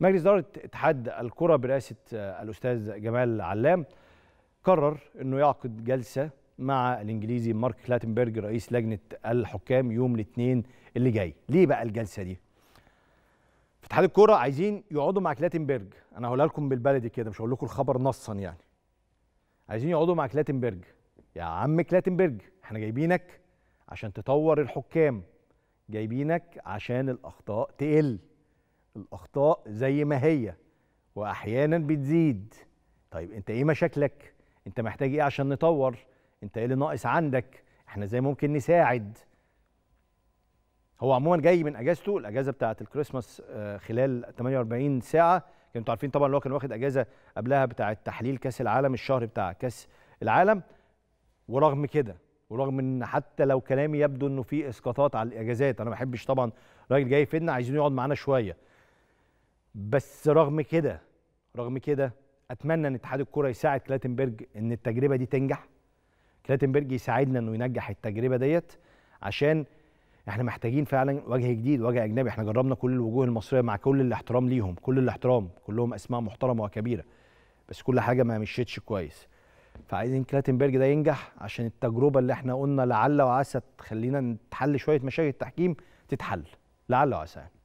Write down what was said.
مجلس إدارة اتحاد الكرة برئاسة آه، الأستاذ جمال علام قرر أنه يعقد جلسة مع الإنجليزي مارك كلاتنبرج رئيس لجنة الحكام يوم الاثنين اللي جاي ليه بقى الجلسة دي؟ في اتحاد الكرة عايزين يقعدوا مع كلاتنبرج أنا هقولها لكم بالبلدي كده مش هقول لكم الخبر نصا يعني عايزين يقعدوا مع كلاتنبرج يا عم كلاتنبرج احنا جايبينك عشان تطور الحكام جايبينك عشان الأخطاء تقل الاخطاء زي ما هي واحيانا بتزيد طيب انت ايه مشاكلك انت محتاج ايه عشان نطور انت ايه اللي ناقص عندك احنا ازاي ممكن نساعد هو عموما جاي من اجازته الاجازه بتاعه الكريسماس آه، خلال 48 ساعه انتوا عارفين طبعا اللي هو كان واخد اجازه قبلها بتاعه تحليل كاس العالم الشهر بتاع كاس العالم ورغم كده ورغم ان حتى لو كلامي يبدو انه في اسقاطات على الاجازات انا ما بحبش طبعا راجل جاي يفيدنا عايزين يقعد معانا شويه بس رغم كده رغم كده اتمنى ان اتحاد الكوره يساعد كلاتنبرج ان التجربه دي تنجح كلاتنبرج يساعدنا انه ينجح التجربه ديت عشان احنا محتاجين فعلا وجه جديد وجه اجنبي احنا جربنا كل الوجوه المصريه مع كل الاحترام ليهم كل الاحترام كلهم اسماء محترمه وكبيره بس كل حاجه ما مشيتش كويس فعايزين كلاتنبرج ده ينجح عشان التجربه اللي احنا قلنا لعل وعسى تخلينا نتحل شويه مشاكل التحكيم تتحل لعل وعسى